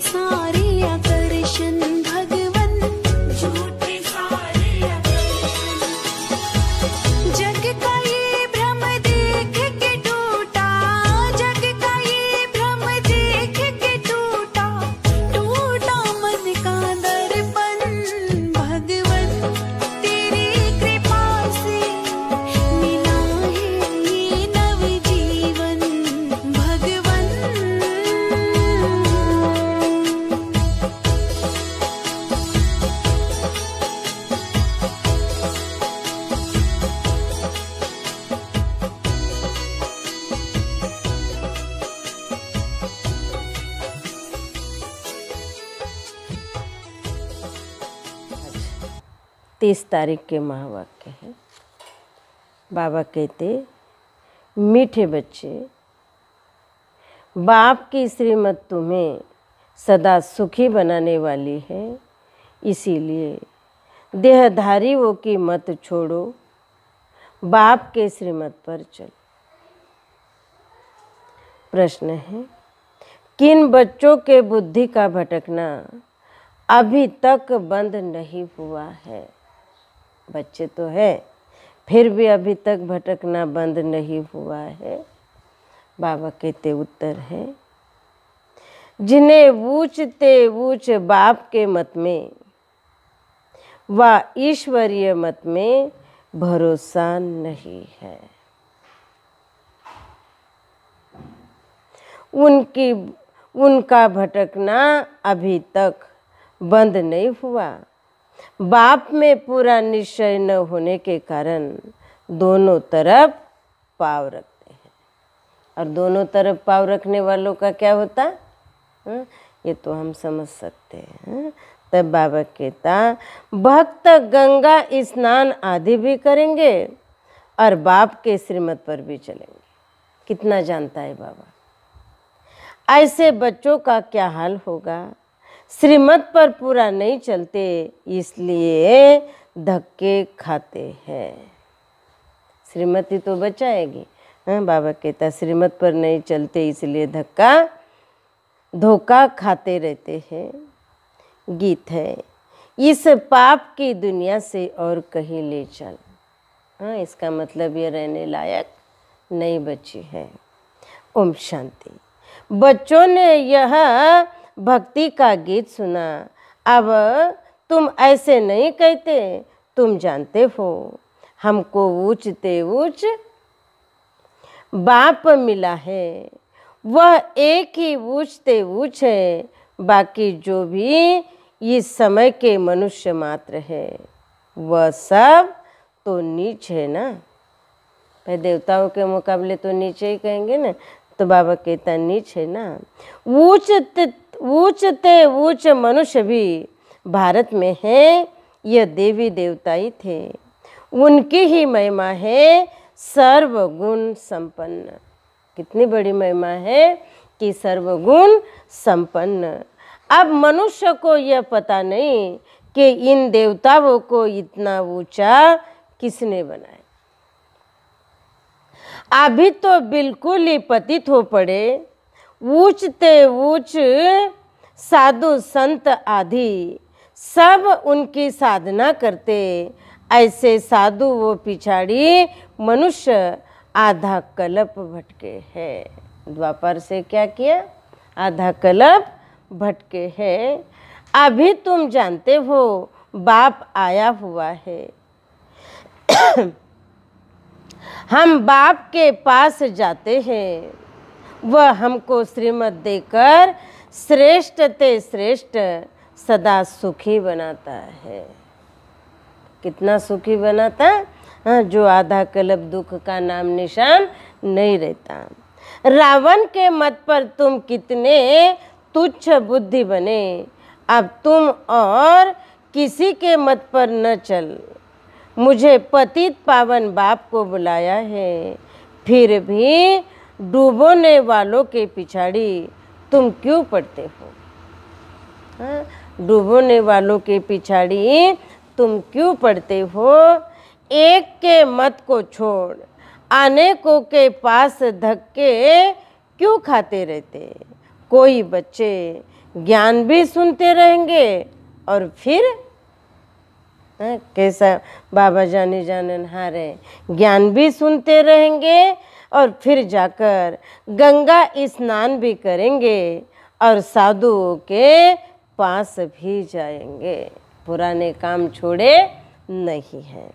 सारे तारीख के महावाक्य है बाबा कहते मीठे बच्चे बाप की श्रीमत तुम्हें सदा सुखी बनाने वाली है इसीलिए देहधारी वो की मत छोड़ो बाप के श्रीमत पर चलो प्रश्न है किन बच्चों के बुद्धि का भटकना अभी तक बंद नहीं हुआ है बच्चे तो हैं फिर भी अभी तक भटकना बंद नहीं हुआ है बाबा कहते उत्तर है जिन्हें ऊंचते ऊँच बाप के मत में व ईश्वरीय मत में भरोसा नहीं है उनकी उनका भटकना अभी तक बंद नहीं हुआ बाप में पूरा निश्चय न होने के कारण दोनों तरफ पाव रखते हैं और दोनों तरफ पाव रखने वालों का क्या होता हम्म, ये तो हम समझ सकते हैं तब बाबा कहता भक्त गंगा स्नान आदि भी करेंगे और बाप के श्रीमत पर भी चलेंगे कितना जानता है बाबा ऐसे बच्चों का क्या हाल होगा श्रीमत पर पूरा नहीं चलते इसलिए धक्के खाते हैं श्रीमती तो बचाएगी हैं हाँ, बाबा कहता श्रीमत पर नहीं चलते इसलिए धक्का धोखा खाते रहते हैं गीत है इस पाप की दुनिया से और कहीं ले चल हाँ इसका मतलब ये रहने लायक नहीं बची है ओम शांति बच्चों ने यह भक्ति का गीत सुना अब तुम ऐसे नहीं कहते तुम जानते हो हमको ऊँचते ऊँच बाप मिला है वह एक ही ऊँचते ऊँच है बाकी जो भी इस समय के मनुष्य मात्र है वह सब तो नीच है ना भाई देवताओं के मुकाबले तो नीचे ही कहेंगे ना तो बाबा कहता नीच है ना ऊँच ऊंचते ऊंच मनुष्य भी भारत में हैं यह देवी देवता ही थे उनकी ही महिमा है सर्वगुण संपन्न कितनी बड़ी महिमा है कि सर्वगुण संपन्न अब मनुष्य को यह पता नहीं कि इन देवताओं को इतना ऊंचा किसने बनाया अभी तो बिल्कुल ही पतित हो पड़े ऊंच ऊँच ऊंच साधु संत आदि सब उनकी साधना करते ऐसे साधु वो पिछाड़ी मनुष्य आधा कलप भटके है द्वापर से क्या किया आधा कलप भटके है अभी तुम जानते हो बाप आया हुआ है हम बाप के पास जाते हैं वह हमको श्रीमत देकर श्रेष्ठ ते श्रेष्ठ सदा सुखी बनाता है कितना सुखी बनाता हाँ जो आधा कलब दुख का नाम निशान नहीं रहता रावण के मत पर तुम कितने तुच्छ बुद्धि बने अब तुम और किसी के मत पर न चल मुझे पतित पावन बाप को बुलाया है फिर भी डूबोने वालों के पिछाड़ी तुम क्यों पड़ते हो हाँ? डूबोने वालों के पिछाड़ी तुम क्यों पड़ते हो एक के मत को छोड़ आने को के पास धक्के क्यों खाते रहते कोई बच्चे ज्ञान भी सुनते रहेंगे और फिर हाँ, कैसा बाबा जाने जाने हारे ज्ञान भी सुनते रहेंगे और फिर जाकर गंगा स्नान भी करेंगे और साधुओं के पास भी जाएंगे पुराने काम छोड़े नहीं हैं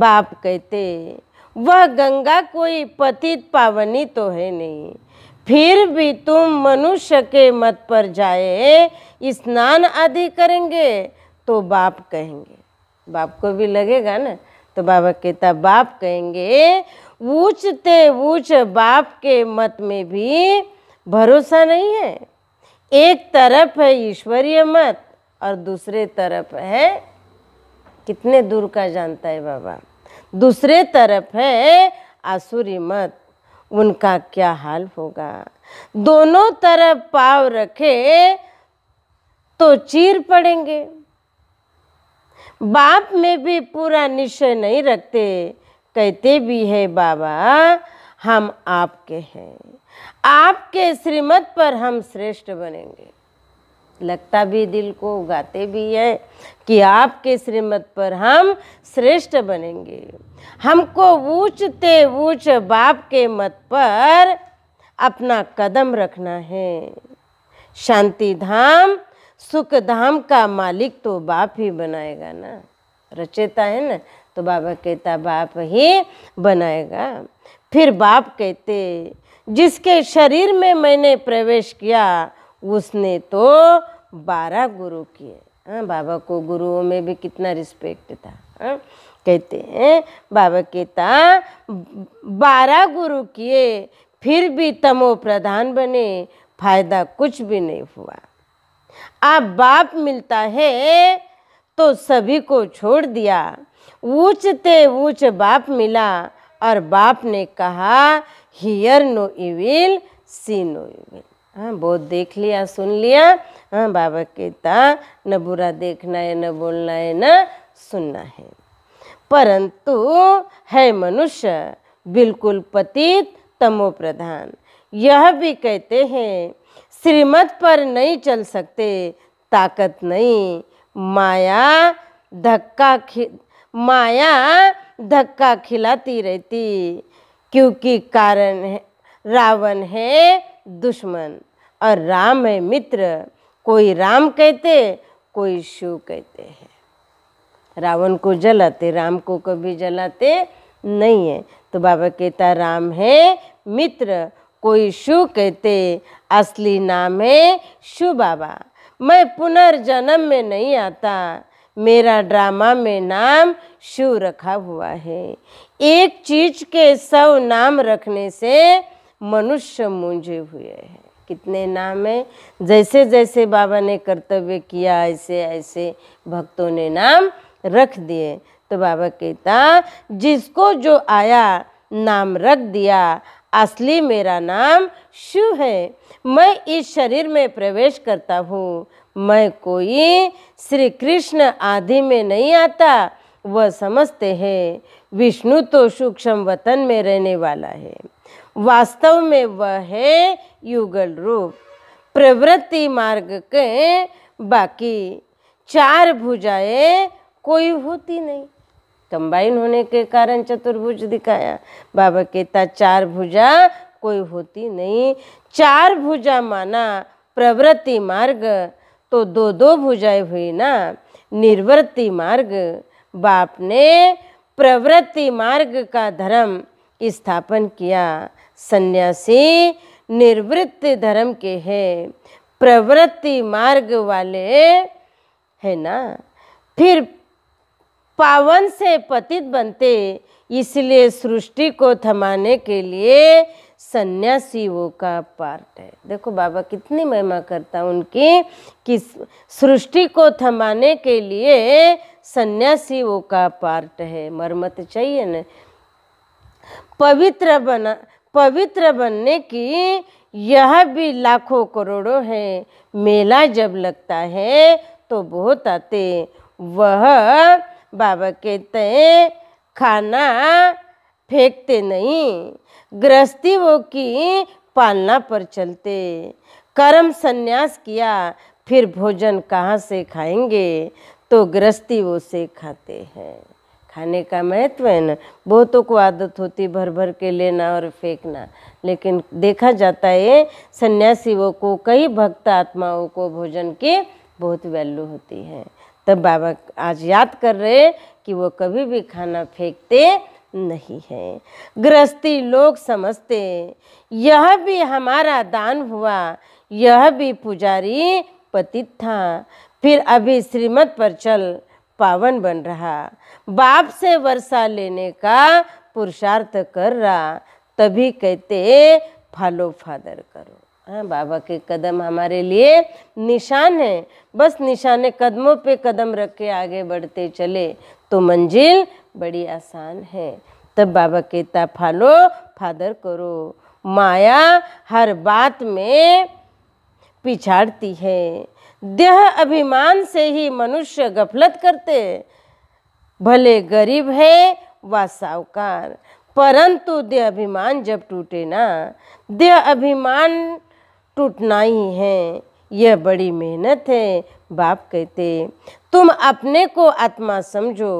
बाप कहते वह गंगा कोई पतित पावनी तो है नहीं फिर भी तुम मनुष्य के मत पर जाए स्नान आदि करेंगे तो बाप कहेंगे बाप को भी लगेगा ना तो बाबा कहता बाप कहेंगे ऊंचते ऊंच बाप के मत में भी भरोसा नहीं है एक तरफ है ईश्वरीय मत और दूसरे तरफ है कितने दूर का जानता है बाबा दूसरे तरफ है आसुरी मत उनका क्या हाल होगा दोनों तरफ पाव रखे तो चीर पड़ेंगे बाप में भी पूरा निश्चय नहीं रखते कहते भी है बाबा हम आपके हैं आपके श्रीमत पर हम श्रेष्ठ बनेंगे लगता भी दिल को उगाते भी है कि आपके श्रीमत पर हम श्रेष्ठ बनेंगे हमको ऊँचते ऊँच बाप के मत पर अपना कदम रखना है शांति धाम सुख धाम का मालिक तो बाप ही बनाएगा ना रचेता है ना तो बाबा कहता बाप ही बनाएगा फिर बाप कहते जिसके शरीर में मैंने प्रवेश किया उसने तो बारह गुरु किए हाँ बाबा को गुरुओं में भी कितना रिस्पेक्ट था हाँ कहते हैं बाबा कहता बारह गुरु किए फिर भी तमो प्रधान बने फायदा कुछ भी नहीं हुआ आप बाप मिलता है तो सभी को छोड़ दिया ऊंचते ऊंच बाप मिला और बाप ने कहा hear no evil see no evil हाँ बहुत देख लिया सुन लिया हाँ बाबा कहता न बुरा देखना है न बोलना है न सुनना है परंतु है मनुष्य बिल्कुल पतित तमो प्रधान यह भी कहते हैं श्रीमत पर नहीं चल सकते ताकत नहीं माया धक्का माया धक्का खिलाती रहती क्योंकि कारण है रावण है दुश्मन और राम है मित्र कोई राम कहते कोई शिव कहते हैं रावण को जलाते राम को कभी जलाते नहीं है तो बाबा कहता राम है मित्र कोई शिव कहते असली नाम है शिव बाबा मैं पुनर्जन्म में नहीं आता मेरा ड्रामा में नाम शिव रखा हुआ है एक चीज के सब नाम रखने से मनुष्य मुंझे हुए हैं कितने नाम है जैसे जैसे बाबा ने कर्तव्य किया ऐसे ऐसे भक्तों ने नाम रख दिए तो बाबा कहता जिसको जो आया नाम रख दिया असली मेरा नाम शिव है मैं इस शरीर में प्रवेश करता हूँ मैं कोई श्री कृष्ण आदि में नहीं आता वह समझते हैं विष्णु तो सूक्ष्म वतन में रहने वाला है वास्तव में वह है युगल रूप प्रवृत्ति मार्ग के बाकी चार भुजाएं कोई होती नहीं कंबाइन होने के कारण चतुर्भुज दिखाया बाबा कहता चार भुजा कोई होती नहीं चार भुजा माना प्रवृत्ति मार्ग तो दो दो भुजाएं हुई ना निर्वृत्ति मार्ग बाप ने प्रवृत्ति मार्ग का धर्म स्थापन किया सन्यासी निर्वृत्ति धर्म के है प्रवृत्ति मार्ग वाले है ना फिर पावन से पतित बनते इसलिए सृष्टि को थमाने के लिए सन्यासी वो का पार्ट है देखो बाबा कितनी महिमा करता उनकी कि सृष्टि को थमाने के लिए सन्यासी वो का पार्ट है मरमत चाहिए न पवित्र बना पवित्र बनने की यह भी लाखों करोड़ों है मेला जब लगता है तो बहुत आते वह बाबा कहते खाना फेंकते नहीं गृहस्थी वो की पालना पर चलते कर्म संन्यास किया फिर भोजन कहाँ से खाएंगे तो गृहस्थी वो से खाते हैं खाने का महत्व है ना बहुतों को आदत होती भर भर के लेना और फेंकना लेकिन देखा जाता है सन्यासीवों को कई भक्त आत्माओं को भोजन की बहुत वैल्यू होती है तब बाबा आज याद कर रहे कि वो कभी भी खाना फेंकते नहीं है गृहस्थी लोग समझते यह भी हमारा दान हुआ यह भी पुजारी पतित था फिर अभी श्रीमत पर चल पावन बन रहा बाप से वर्षा लेने का पुरुषार्थ कर रहा तभी कहते फालो फादर करो हाँ बाबा के कदम हमारे लिए निशान है बस निशाने कदमों पे कदम रख के आगे बढ़ते चले तो मंजिल बड़ी आसान है तब बाबा कहता फालो फादर करो माया हर बात में पिछाड़ती है देह अभिमान से ही मनुष्य गफलत करते भले गरीब है व साहूकार परंतु देह अभिमान जब टूटे ना देह अभिमान टूटना ही है यह बड़ी मेहनत है बाप कहते तुम अपने को आत्मा समझो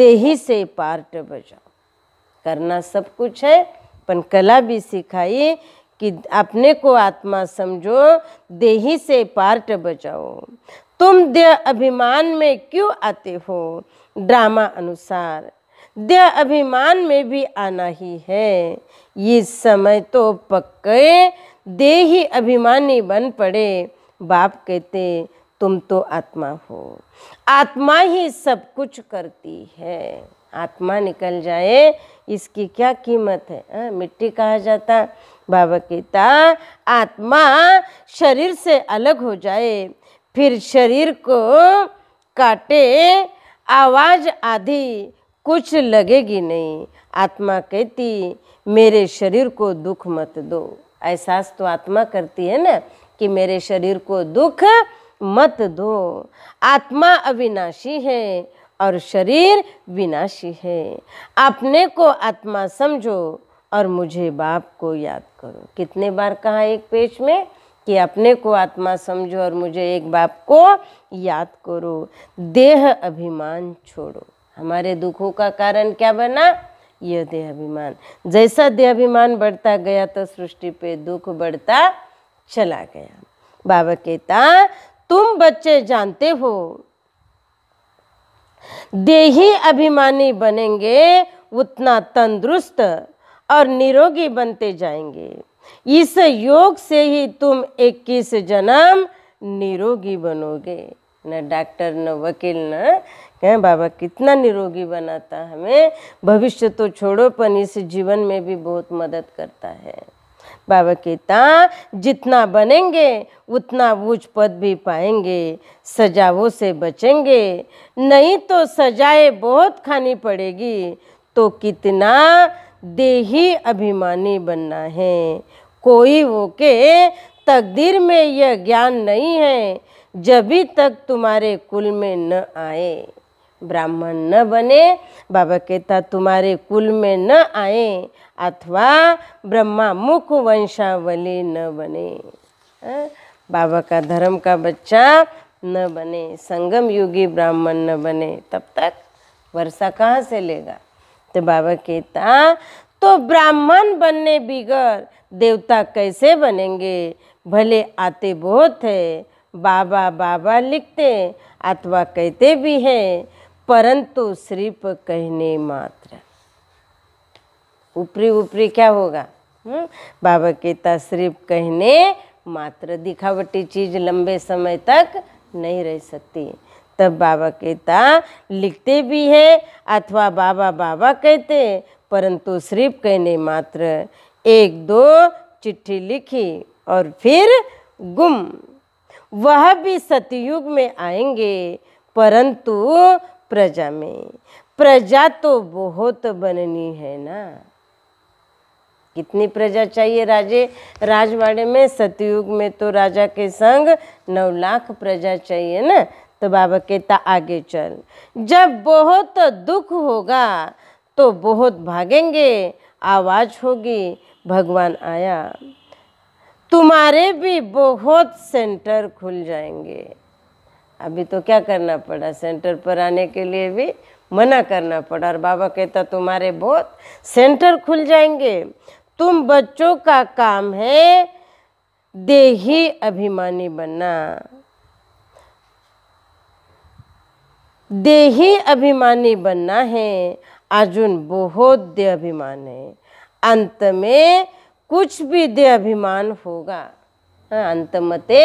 देही से पार्ट बजाओ करना सब कुछ है पन कला भी सिखाई कि अपने को आत्मा समझो देही से पार्ट बजाओ तुम दे अभिमान में क्यों आते हो ड्रामा अनुसार दे अभिमान में भी आना ही है ये समय तो पक्के दे ही अभिमानी बन पड़े बाप कहते तुम तो आत्मा हो आत्मा ही सब कुछ करती है आत्मा निकल जाए इसकी क्या कीमत है आ, हाँ, मिट्टी कहा जाता बाबा कहता आत्मा शरीर से अलग हो जाए फिर शरीर को काटे आवाज़ आधी कुछ लगेगी नहीं आत्मा कहती मेरे शरीर को दुख मत दो एहसास तो आत्मा करती है ना कि मेरे शरीर को दुख मत दो आत्मा अविनाशी है और शरीर विनाशी है अपने को आत्मा समझो और मुझे बाप को याद करो कितने बार कहा एक पेज में कि अपने को आत्मा समझो और मुझे एक बाप को याद करो देह अभिमान छोड़ो हमारे दुखों का कारण क्या बना यह देह अभिमान जैसा देह अभिमान बढ़ता गया तो सृष्टि पे दुख बढ़ता चला गया बाबा कहता तुम बच्चे जानते हो देही अभिमानी बनेंगे उतना तंदुरुस्त और निरोगी बनते जाएंगे इस योग से ही तुम 21 जन्म निरोगी बनोगे न डॉक्टर न वकील न कहें बाबा कितना निरोगी बनाता हमें भविष्य तो छोड़ो पर इस जीवन में भी बहुत मदद करता है बाबा कहता जितना बनेंगे उतना ऊँच पद भी पाएंगे सजावों से बचेंगे नहीं तो सजाए बहुत खानी पड़ेगी तो कितना देही अभिमानी बनना है कोई वो के तकदीर में यह ज्ञान नहीं है जब तक तुम्हारे कुल में न आए ब्राह्मण न बने बाबा कहता तुम्हारे कुल में न आए अथवा ब्रह्मा मुख वंशावली न बने आ? हाँ? बाबा का धर्म का बच्चा न बने संगम योगी ब्राह्मण न बने तब तक वर्षा कहाँ से लेगा तो बाबा कहता तो ब्राह्मण बनने बिगर देवता कैसे बनेंगे भले आते बहुत है बाबा बाबा लिखते अथवा कहते भी हैं परंतु सिर्फ कहने मात्र ऊपरी ऊपरी क्या होगा हुँ? हम्म? बाबा गीता सिर्फ कहने मात्र दिखावटी चीज़ लंबे समय तक नहीं रह सकती तब बाबा गीता लिखते भी हैं अथवा बाबा बाबा कहते परंतु सिर्फ कहने मात्र एक दो चिट्ठी लिखी और फिर गुम वह भी सतयुग में आएंगे परंतु प्रजा में प्रजा तो बहुत बननी है ना कितनी प्रजा चाहिए राजे राजवाड़े में सतयुग में तो राजा के संग नौ लाख प्रजा चाहिए ना तो बाबा कहता आगे चल जब बहुत दुख होगा तो बहुत भागेंगे आवाज होगी भगवान आया तुम्हारे भी बहुत सेंटर खुल जाएंगे अभी तो क्या करना पड़ा सेंटर पर आने के लिए भी मना करना पड़ा और बाबा कहता तुम्हारे बहुत सेंटर खुल जाएंगे तुम बच्चों का काम है देही अभिमानी बनना देही अभिमानी बनना है अर्जुन बहुत दे अभिमान है अंत में कुछ भी दे अभिमान होगा हाँ, अंत मते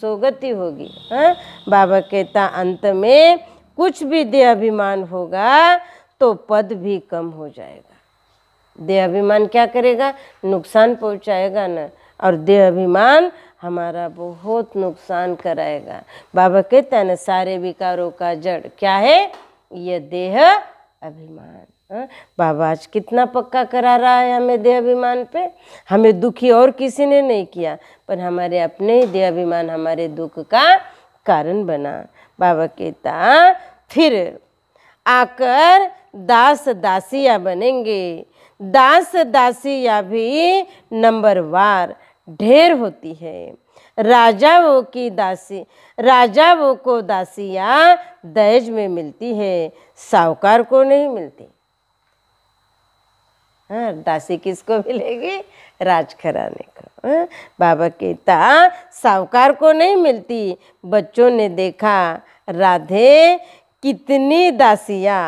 सोगति होगी हाँ बाबा कहता अंत में कुछ भी देह अभिमान होगा तो पद भी कम हो जाएगा देह अभिमान क्या करेगा नुकसान पहुंचाएगा ना और देह अभिमान हमारा बहुत नुकसान कराएगा बाबा कहता है ना सारे विकारों का जड़ क्या है यह देह अभिमान हाँ? बाबा आज कितना पक्का करा रहा है हमें देहाभिमान पे हमें दुखी और किसी ने नहीं किया पर हमारे अपने ही देहाभिमान हमारे दुख का कारण बना बाबा कहता फिर आकर दास दासियाँ बनेंगे दास दासियाँ भी नंबरवार ढेर होती है राजाओं की दासी राजाओं को दासियाँ दहेज में मिलती है साहूकार को नहीं मिलती हाँ दासी किसको मिलेगी राजखराने को हाँ बाबा कहता साहूकार को नहीं मिलती बच्चों ने देखा राधे कितनी दासियाँ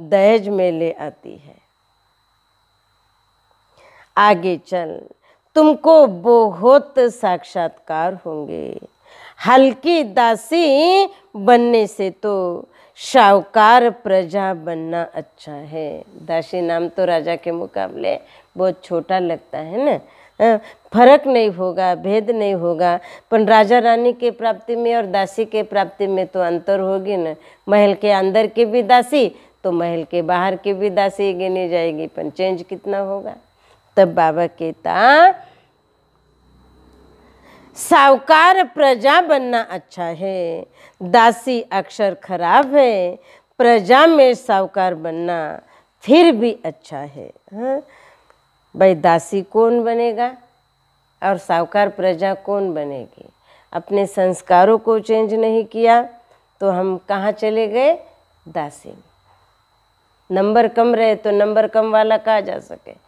दहेज में ले आती है आगे चल तुमको बहुत साक्षात्कार होंगे हल्की दासी बनने से तो शाहकार प्रजा बनना अच्छा है दासी नाम तो राजा के मुकाबले बहुत छोटा लगता है ना फर्क नहीं होगा भेद नहीं होगा पर राजा रानी के प्राप्ति में और दासी के प्राप्ति में तो अंतर होगी ना महल के अंदर के भी दासी तो महल के बाहर के भी दासी गिनी जाएगी पर चेंज कितना होगा तब बाबा कहता सावकार प्रजा बनना अच्छा है दासी अक्षर खराब है प्रजा में सावकार बनना फिर भी अच्छा है हाँ? भाई दासी कौन बनेगा और सावकार प्रजा कौन बनेगी अपने संस्कारों को चेंज नहीं किया तो हम कहाँ चले गए दासी नंबर कम रहे तो नंबर कम वाला कहा जा सके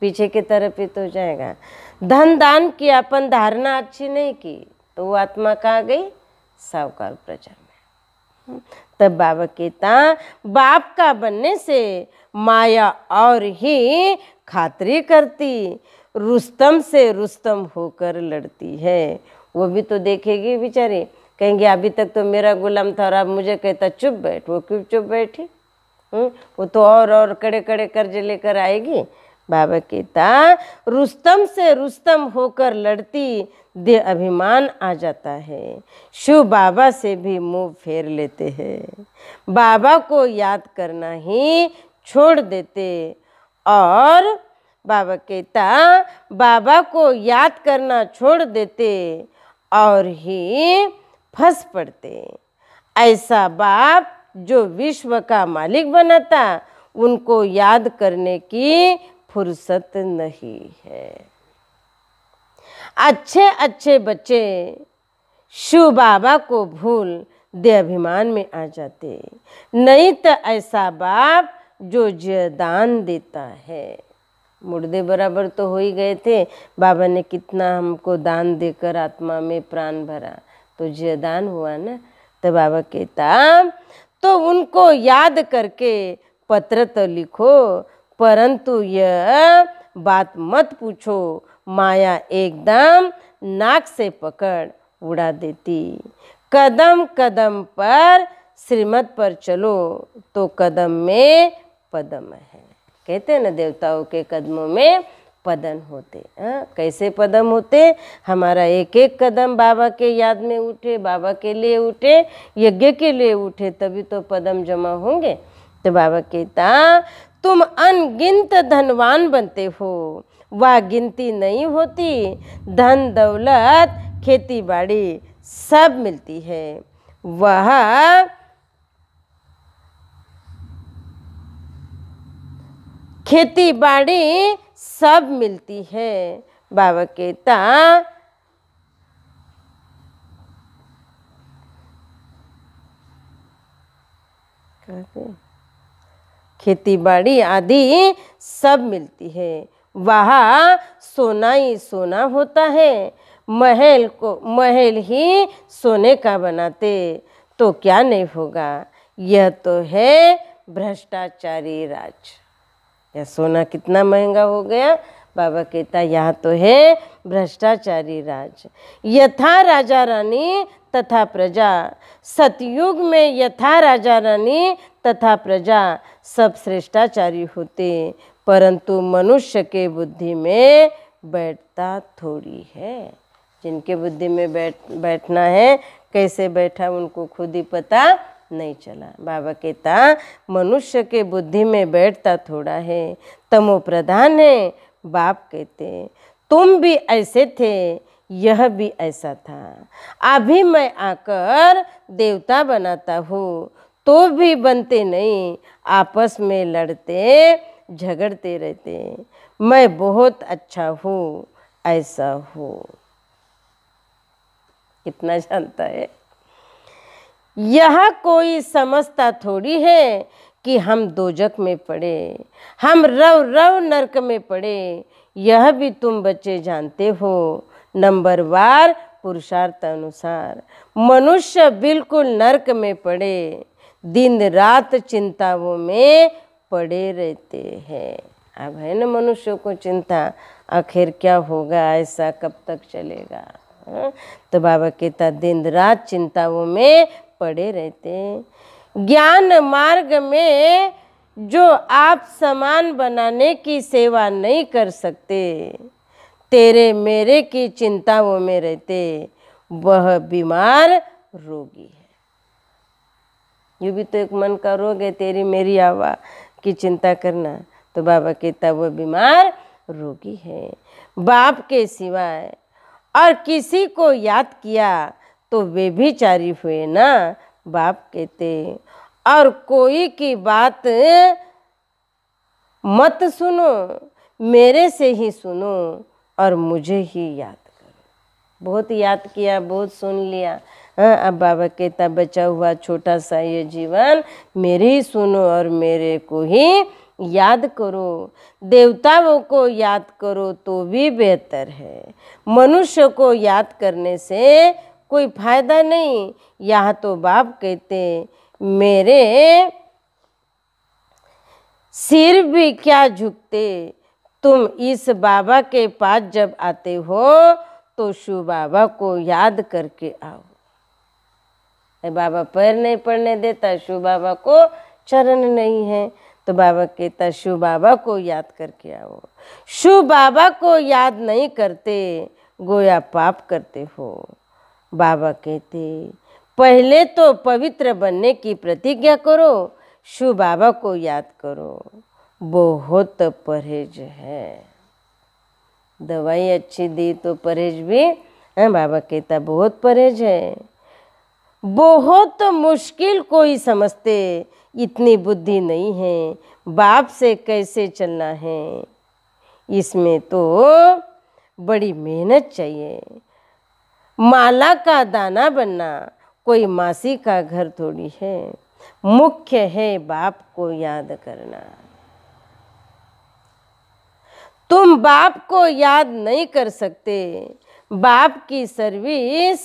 पीछे की तरफ ही तो जाएगा धन दान की अपन धारणा अच्छी नहीं की तो वो आत्मा कहाँ गई साहुकार प्रजा में हम्म, तब बाबा कहता बाप का बनने से माया और ही खातरी करती रुस्तम से रुस्तम होकर लड़ती है वो भी तो देखेगी बेचारी कहेंगे अभी तक तो मेरा गुलाम था और अब मुझे कहता चुप बैठ वो क्यों चुप बैठी हम्म, वो तो और और कड़े कड़े कर्ज लेकर आएगी बाबा कहता रुस्तम से रुस्तम होकर लड़ती दे अभिमान आ जाता है शिव बाबा से भी मुंह फेर लेते हैं बाबा को याद करना ही छोड़ देते और बाबा कहता बाबा को याद करना छोड़ देते और ही फंस पड़ते ऐसा बाप जो विश्व का मालिक बनाता उनको याद करने की फुर्सत नहीं है अच्छे अच्छे बच्चे शिव बाबा को भूल अभिमान में आ जाते नहीं तो ऐसा बाप जो जयदान देता है मुर्दे बराबर तो हो ही गए थे बाबा ने कितना हमको दान देकर आत्मा में प्राण भरा तो जयदान हुआ ना तो बाबा कहता तो उनको याद करके पत्र तो लिखो परंतु यह बात मत पूछो माया एकदम नाक से पकड़ उड़ा देती कदम कदम पर श्रीमत पर चलो तो कदम में पदम है कहते हैं ना देवताओं के कदमों में पदन होते हैं हाँ, कैसे पदम होते हमारा एक एक कदम बाबा के याद में उठे बाबा के लिए उठे यज्ञ के लिए उठे तभी तो पदम जमा होंगे तो बाबा कहता तुम अनगिनत धनवान बनते हो वह गिनती नहीं होती धन दौलत खेती बाड़ी सब मिलती है वह खेती बाड़ी सब मिलती है बाबा कहता कहते खेतीबाड़ी आदि सब मिलती है वहाँ सोना ही सोना होता है महल को महल ही सोने का बनाते तो क्या नहीं होगा यह तो है भ्रष्टाचारी राज यह सोना कितना महंगा हो गया बाबा कहता यह तो है भ्रष्टाचारी राज यथा राजा रानी तथा प्रजा सतयुग में यथा राजा रानी तथा प्रजा सब श्रेष्ठाचारी होते परंतु मनुष्य के बुद्धि में बैठता थोड़ी है जिनके बुद्धि में बैठ बैठना है कैसे बैठा उनको खुद ही पता नहीं चला बाबा कहता मनुष्य के बुद्धि में बैठता थोड़ा है तमो प्रधान है बाप कहते तुम भी ऐसे थे यह भी ऐसा था अभी मैं आकर देवता बनाता हूँ तो भी बनते नहीं आपस में लड़ते झगड़ते रहते मैं बहुत अच्छा हूँ ऐसा हूँ कितना जानता है यह कोई समझता थोड़ी है कि हम दोजक में पड़े हम रव रव नरक में पड़े यह भी तुम बच्चे जानते हो नंबर वार पुरुषार्थ अनुसार मनुष्य बिल्कुल नरक में पड़े दिन रात चिंताओं में पड़े रहते हैं अब है ना मनुष्यों को चिंता आखिर क्या होगा ऐसा कब तक चलेगा हाँ? तो बाबा कहता दिन रात चिंताओं में पड़े रहते ज्ञान मार्ग में जो आप समान बनाने की सेवा नहीं कर सकते तेरे मेरे की चिंता वो में रहते वह बीमार रोगी है ये भी तो एक मन का रोग है तेरी मेरी आवा की चिंता करना तो बाबा कहता वह बीमार रोगी है बाप के सिवाय और किसी को याद किया तो वे भी चारी हुए ना बाप कहते और कोई की बात मत सुनो मेरे से ही सुनो और मुझे ही याद करो बहुत याद किया बहुत सुन लिया हाँ अब बाबा कहता बचा हुआ छोटा सा ये जीवन मेरे ही सुनो और मेरे को ही याद करो देवताओं को याद करो तो भी बेहतर है मनुष्य को याद करने से कोई फायदा नहीं यह तो बाप कहते मेरे सिर भी क्या झुकते तुम इस बाबा के पास जब आते हो तो शिव बाबा को याद करके आओ बाबा पैर नहीं पड़ने देता शिव बाबा को चरण नहीं है तो बाबा कहता शिव बाबा को याद करके आओ शिव बाबा को याद नहीं करते गोया पाप करते हो बाबा कहते पहले तो पवित्र बनने की प्रतिज्ञा करो शिव बाबा को याद करो बहुत परहेज है दवाई अच्छी दी तो परहेज भी है बाबा कहता बहुत परहेज है बहुत मुश्किल कोई समझते इतनी बुद्धि नहीं है बाप से कैसे चलना है इसमें तो बड़ी मेहनत चाहिए माला का दाना बनना कोई मासी का घर थोड़ी है मुख्य है बाप को याद करना तुम बाप को याद नहीं कर सकते बाप की सर्विस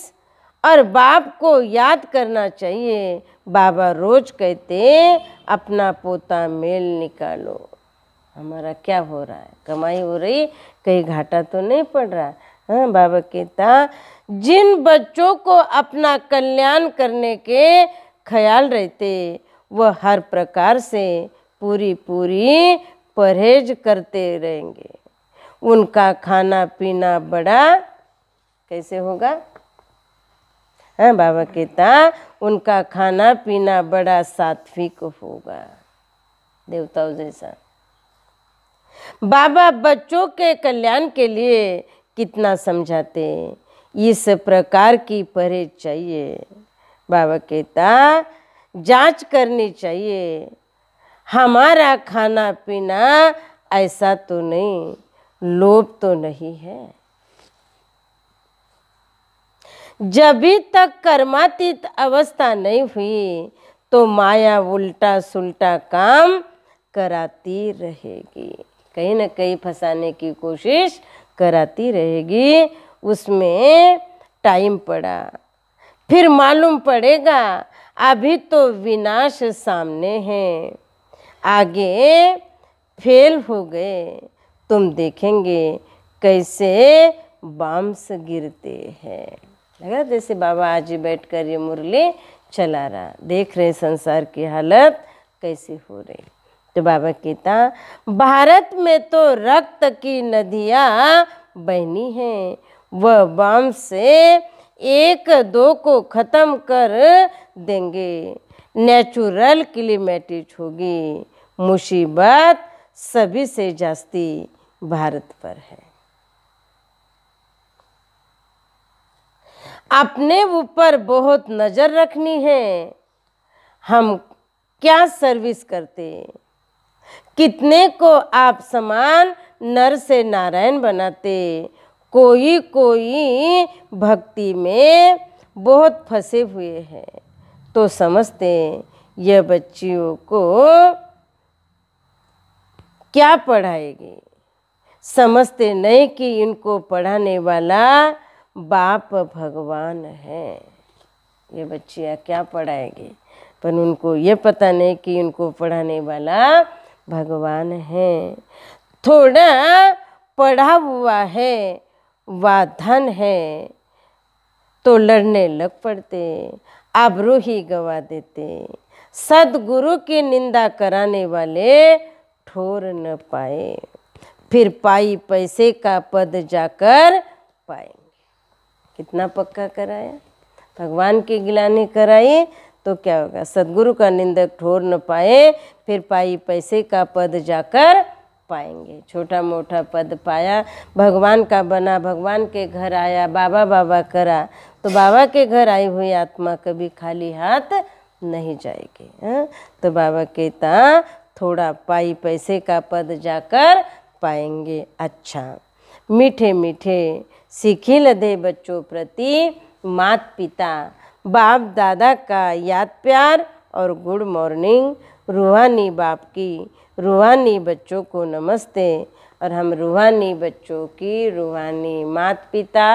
और बाप को याद करना चाहिए बाबा रोज कहते अपना पोता मेल निकालो हमारा क्या हो रहा है कमाई हो रही कहीं घाटा तो नहीं पड़ रहा हाँ बाबा कहता जिन बच्चों को अपना कल्याण करने के ख्याल रहते वह हर प्रकार से पूरी पूरी परहेज करते रहेंगे उनका खाना पीना बड़ा कैसे होगा हाँ बाबा कहता उनका खाना पीना बड़ा सात्विक होगा देवताओं जैसा बाबा बच्चों के कल्याण के लिए कितना समझाते इस प्रकार की परहेज चाहिए बाबा कहता जांच करनी चाहिए हमारा खाना पीना ऐसा तो नहीं लोभ तो नहीं है जब तक कर्मातीत अवस्था नहीं हुई तो माया उल्टा सुलटा काम कराती रहेगी कहीं ना कहीं फंसाने की कोशिश कराती रहेगी उसमें टाइम पड़ा फिर मालूम पड़ेगा अभी तो विनाश सामने है आगे फेल हो गए तुम देखेंगे कैसे बाम्स गिरते हैं लगा जैसे बाबा आज बैठ कर ये मुरली चला रहा देख रहे संसार की हालत कैसी हो रही तो बाबा कहता भारत में तो रक्त की नदियाँ बहनी हैं वह बाम से एक दो को ख़त्म कर देंगे नेचुरल क्लीमेटिज होगी मुसीबत सभी से जास्ती भारत पर है अपने ऊपर बहुत नज़र रखनी है हम क्या सर्विस करते कितने को आप समान नर से नारायण बनाते कोई कोई भक्ति में बहुत फंसे हुए हैं तो समझते यह बच्चियों को क्या पढ़ाएगी समझते नहीं कि इनको पढ़ाने वाला बाप भगवान है ये बच्चिया क्या पढ़ाएगी पर उनको ये पता नहीं कि उनको पढ़ाने वाला भगवान है थोड़ा पढ़ा हुआ है वा धन है तो लड़ने लग पड़ते आबरू ही गवा देते सदगुरु की निंदा कराने वाले ठोर न पाए फिर पाई पैसे का पद जाकर पाएंगे कितना पक्का कराया भगवान की गिलानी कराई तो क्या होगा सदगुरु का निंदक ठोर न पाए फिर पाई पैसे का पद जाकर पाएंगे छोटा मोटा पद पाया भगवान का बना भगवान के घर आया बाबा बाबा करा तो बाबा के घर आई हुई आत्मा कभी खाली हाथ नहीं जाएगी हाँ? तो बाबा कहता थोड़ा पाई पैसे का पद जाकर पाएंगे अच्छा मीठे मीठे सीखी लदे बच्चों प्रति मात पिता बाप दादा का याद प्यार और गुड मॉर्निंग रूहानी बाप की रूहानी बच्चों को नमस्ते और हम रूहानी बच्चों की रूहानी मात पिता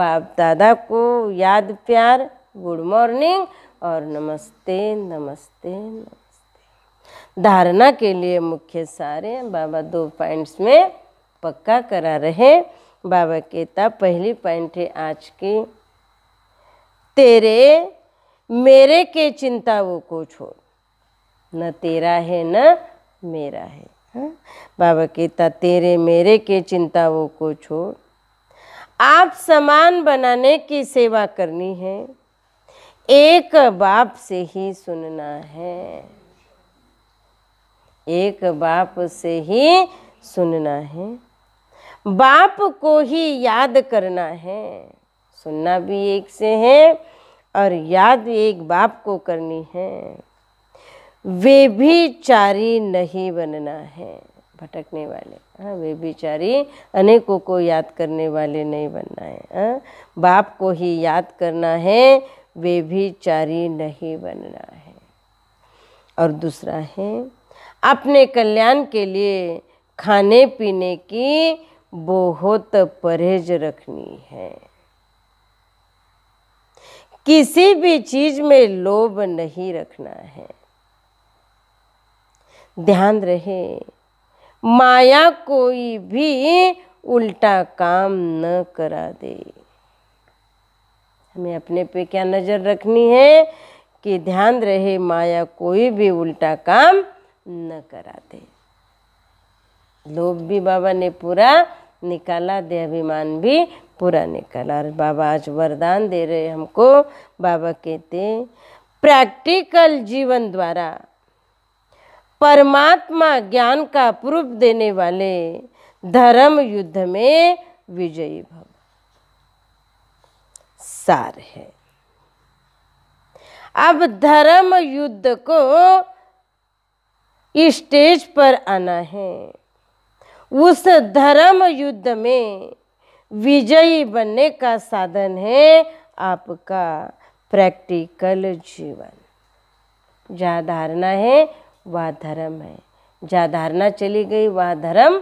बाप दादा को याद प्यार गुड मॉर्निंग और नमस्ते नमस्ते नमस्ते धारणा के लिए मुख्य सारे बाबा दो पॉइंट्स में पक्का करा रहे बाबा केता पहली पॉइंट है आज की तेरे मेरे के चिंताओं को छोड़ न तेरा है न मेरा है हा? बाबा केता तेरे मेरे के चिंताओं को छोड़ आप समान बनाने की सेवा करनी है एक बाप से ही सुनना है एक बाप से ही सुनना है बाप को ही याद करना है सुनना भी एक से है और याद एक बाप को करनी है वे भी चारी नहीं बनना है भटकने वाले हाँ वे चारी अनेकों को याद करने वाले नहीं बनना है आ? हाँ, बाप को ही याद करना है वे भी चारी नहीं बनना है और दूसरा है अपने कल्याण के लिए खाने पीने की बहुत परहेज रखनी है किसी भी चीज में लोभ नहीं रखना है ध्यान रहे माया कोई भी उल्टा काम न करा दे हमें अपने पे क्या नज़र रखनी है कि ध्यान रहे माया कोई भी उल्टा काम न कराते लोभ भी बाबा ने पूरा निकाला देहाभिमान भी पूरा निकाला और बाबा आज वरदान दे रहे हमको बाबा कहते प्रैक्टिकल जीवन द्वारा परमात्मा ज्ञान का प्रूफ देने वाले धर्म युद्ध में विजयी भव सार है अब धर्म युद्ध को स्टेज पर आना है उस धर्म युद्ध में विजयी बनने का साधन है आपका प्रैक्टिकल जीवन जहाँ धारणा है वह धर्म है जहाँ धारणा चली गई वह धर्म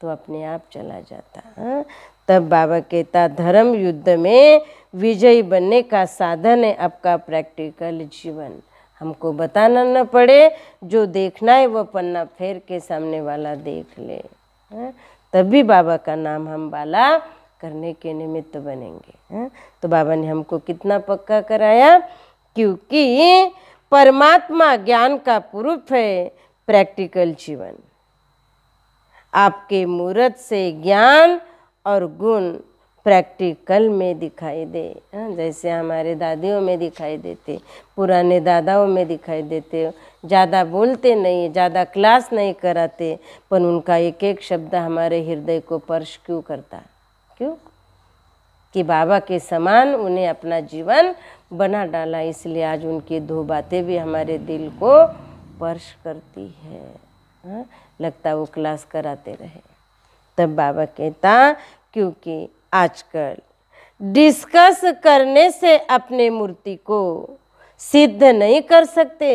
तो अपने आप चला जाता है तब बाबा कहता धर्म युद्ध में विजयी बनने का साधन है आपका प्रैक्टिकल जीवन हमको बताना न पड़े जो देखना है वह पन्ना फेर के सामने वाला देख ले है? हाँ? तभी बाबा का नाम हम वाला करने के निमित्त तो बनेंगे है? हाँ? तो बाबा ने हमको कितना पक्का कराया क्योंकि परमात्मा ज्ञान का प्रूफ है प्रैक्टिकल जीवन आपके मूर्त से ज्ञान और गुण प्रैक्टिकल में दिखाई दे हाँ, जैसे हमारे दादियों में दिखाई देते पुराने दादाओं में दिखाई देते ज़्यादा बोलते नहीं ज़्यादा क्लास नहीं कराते पर उनका एक एक शब्द हमारे हृदय को स्पर्श क्यों करता क्यों कि बाबा के समान उन्हें अपना जीवन बना डाला इसलिए आज उनकी दो बातें भी हमारे दिल को स्पर्श करती है हाँ, लगता वो क्लास कराते रहे तब बाबा कहता क्योंकि आजकल डिस्कस करने से अपने मूर्ति को सिद्ध नहीं कर सकते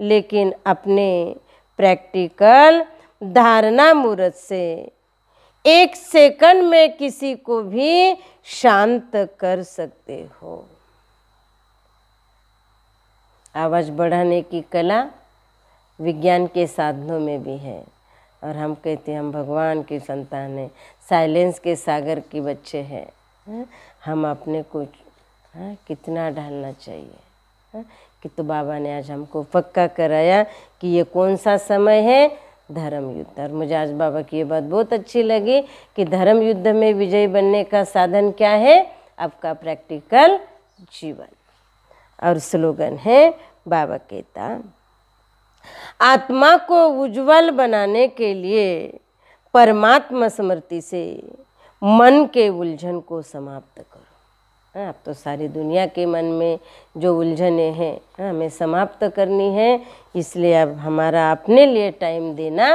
लेकिन अपने प्रैक्टिकल धारणा मूर्त से एक सेकंड में किसी को भी शांत कर सकते हो आवाज़ बढ़ाने की कला विज्ञान के साधनों में भी है और हम कहते हैं हम भगवान की संतान हैं साइलेंस के सागर के बच्चे हैं है? हाँ? हम अपने को है? हाँ, कितना ढालना चाहिए है? हाँ? कि तो बाबा ने आज हमको पक्का कराया कि ये कौन सा समय है धर्म युद्ध और मुझे आज बाबा की ये बात बहुत अच्छी लगी कि धर्म युद्ध में विजयी बनने का साधन क्या है आपका प्रैक्टिकल जीवन और स्लोगन है बाबा केता आत्मा को उज्जवल बनाने के लिए परमात्मा स्मृति से मन के उलझन को समाप्त करो आप हाँ, तो सारी दुनिया के मन में जो उलझने हैं हाँ, हमें समाप्त करनी है इसलिए अब हमारा अपने लिए टाइम देना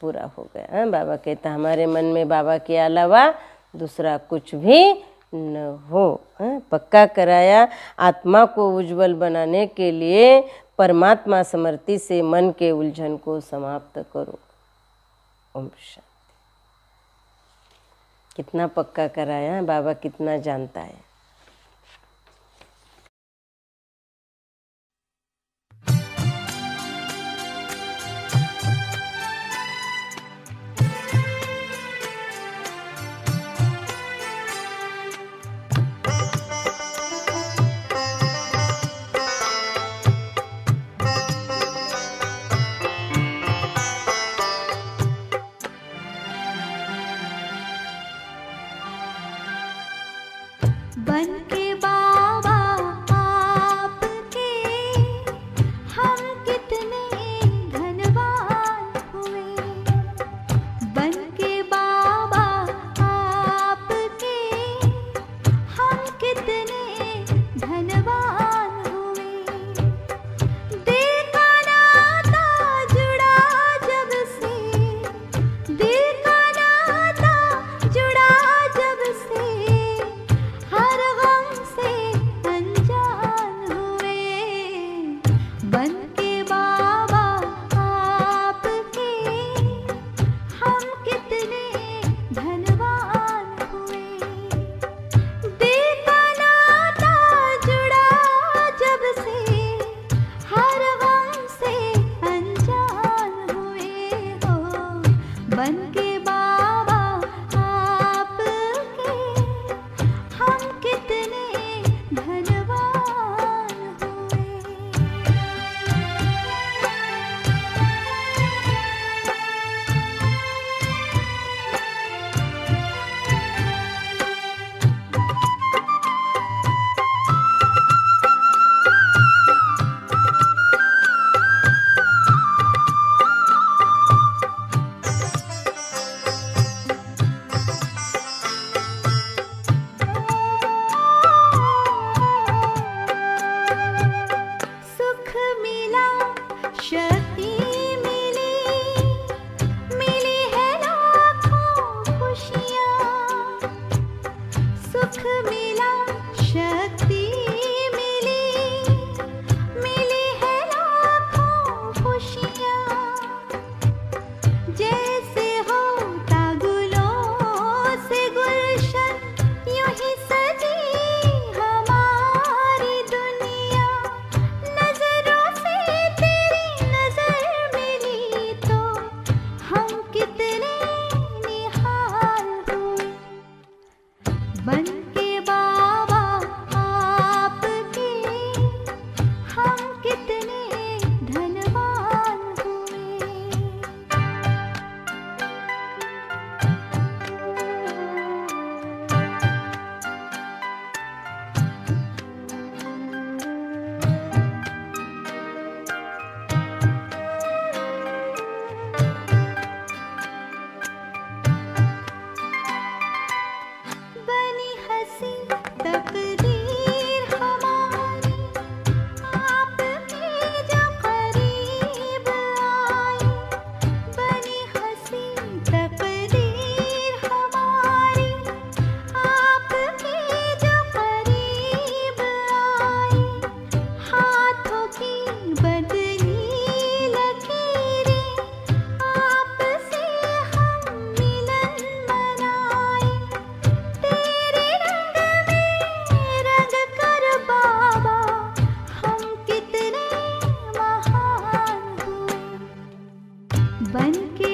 पूरा हो गया हाँ बाबा कहता हमारे मन में बाबा के अलावा दूसरा कुछ भी न हो हाँ पक्का कराया आत्मा को उज्जवल बनाने के लिए परमात्मा समृद्धि से मन के उलझन को समाप्त करो ओम शांति कितना पक्का कराया है बाबा कितना जानता है बनके के